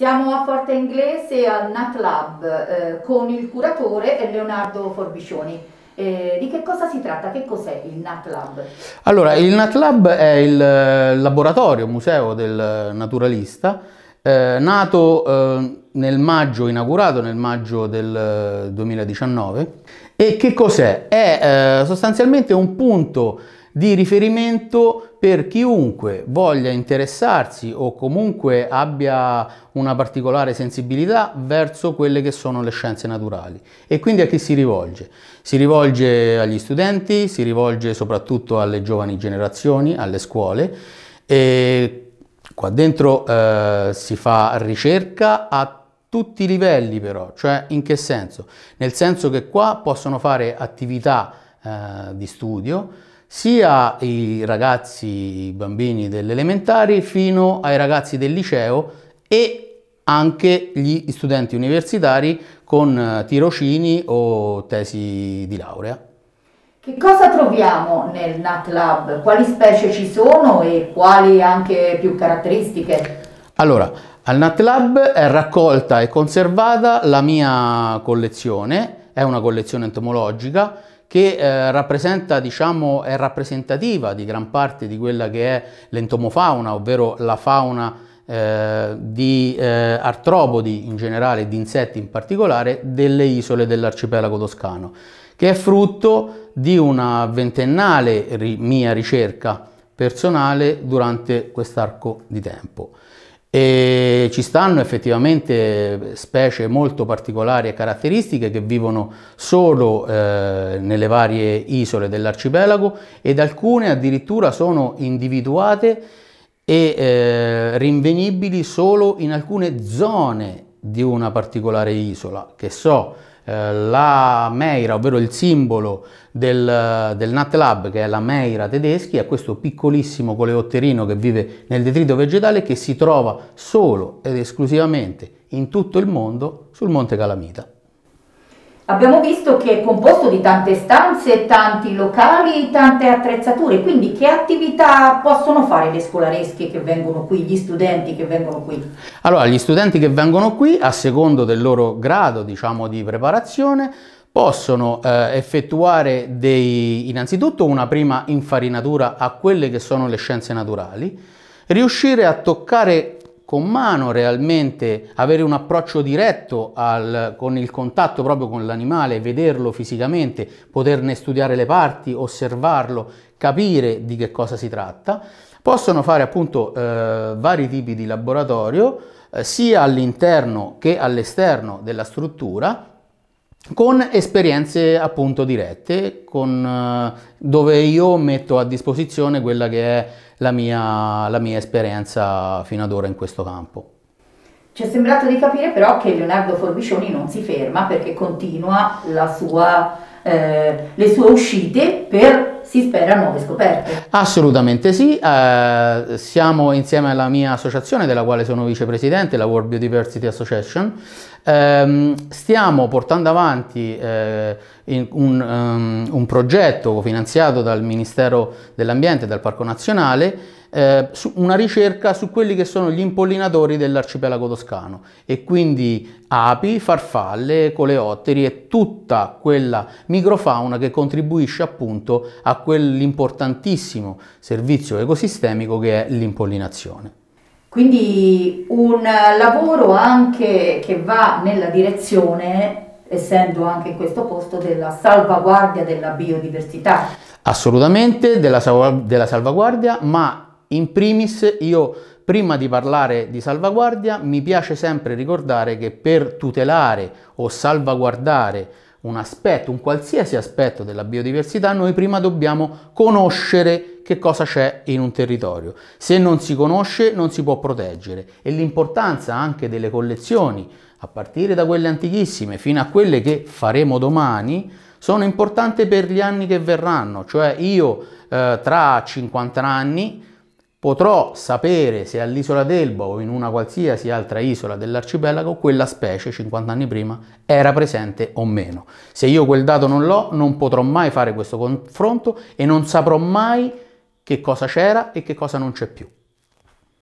Siamo a Forte Inglese al Nat Lab eh, con il curatore Leonardo Forbicioni. Eh, di che cosa si tratta? Che cos'è il Nat Lab? Allora, il Nat Lab è il eh, laboratorio, museo del naturalista, eh, nato eh, nel maggio, inaugurato nel maggio del 2019. Eh, e che cos'è? È sostanzialmente un punto di riferimento per chiunque voglia interessarsi o comunque abbia una particolare sensibilità verso quelle che sono le scienze naturali. E quindi a chi si rivolge? Si rivolge agli studenti, si rivolge soprattutto alle giovani generazioni, alle scuole. E qua dentro eh, si fa ricerca a tutti i livelli però, cioè in che senso? Nel senso che qua possono fare attività eh, di studio, sia i ragazzi, i bambini delle elementari fino ai ragazzi del liceo e anche gli studenti universitari con eh, tirocini o tesi di laurea. Che cosa troviamo nel NatLab? Quali specie ci sono e quali anche più caratteristiche? Allora, al NatLab è raccolta e conservata la mia collezione, è una collezione entomologica che eh, rappresenta, diciamo, è rappresentativa di gran parte di quella che è l'entomofauna, ovvero la fauna eh, di eh, artropodi in generale e di insetti in particolare delle isole dell'arcipelago toscano, che è frutto di una ventennale ri mia ricerca personale durante quest'arco di tempo. E ci stanno effettivamente specie molto particolari e caratteristiche che vivono solo eh, nelle varie isole dell'arcipelago ed alcune addirittura sono individuate e eh, rinvenibili solo in alcune zone di una particolare isola, che so, eh, la Meira, ovvero il simbolo del, del NatLab, che è la Meira tedeschi, è questo piccolissimo coleotterino che vive nel detrito vegetale che si trova solo ed esclusivamente in tutto il mondo sul Monte Calamita abbiamo visto che è composto di tante stanze, tanti locali, tante attrezzature, quindi che attività possono fare le scolaresche che vengono qui, gli studenti che vengono qui? Allora, gli studenti che vengono qui, a secondo del loro grado diciamo, di preparazione, possono eh, effettuare dei, innanzitutto una prima infarinatura a quelle che sono le scienze naturali, riuscire a toccare con mano realmente, avere un approccio diretto al, con il contatto proprio con l'animale, vederlo fisicamente, poterne studiare le parti, osservarlo, capire di che cosa si tratta. Possono fare appunto eh, vari tipi di laboratorio eh, sia all'interno che all'esterno della struttura con esperienze appunto dirette, con, eh, dove io metto a disposizione quella che è la mia, la mia esperienza fino ad ora in questo campo. Ci è sembrato di capire però che Leonardo Forbicioni non si ferma perché continua sua, eh, le sue uscite per si spera nuove scoperte. Assolutamente sì, eh, siamo insieme alla mia associazione della quale sono vicepresidente, la World Biodiversity Association, eh, stiamo portando avanti eh, un, um, un progetto finanziato dal Ministero dell'Ambiente e dal Parco Nazionale eh, una ricerca su quelli che sono gli impollinatori dell'arcipelago toscano e quindi api, farfalle, coleotteri e tutta quella microfauna che contribuisce appunto a quell'importantissimo servizio ecosistemico che è l'impollinazione. Quindi un lavoro anche che va nella direzione essendo anche in questo posto della salvaguardia della biodiversità. Assolutamente della, salvaguardia, ma in primis io prima di parlare di salvaguardia mi piace sempre ricordare che per tutelare o salvaguardare un aspetto, un qualsiasi aspetto della biodiversità, noi prima dobbiamo conoscere che cosa c'è in un territorio. Se non si conosce non si può proteggere e l'importanza anche delle collezioni, a partire da quelle antichissime fino a quelle che faremo domani, sono importanti per gli anni che verranno, cioè io eh, tra 50 anni potrò sapere se all'isola d'Elba o in una qualsiasi altra isola dell'arcipelago quella specie 50 anni prima era presente o meno. Se io quel dato non l'ho, non potrò mai fare questo confronto e non saprò mai che cosa c'era e che cosa non c'è più.